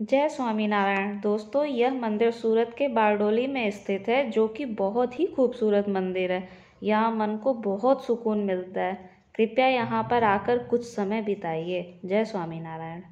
जय स्वामीनारायण दोस्तों यह मंदिर सूरत के बारडोली में स्थित है जो कि बहुत ही खूबसूरत मंदिर है यहाँ मन को बहुत सुकून मिलता है कृपया यहाँ पर आकर कुछ समय बिताइए जय स्वामीनारायण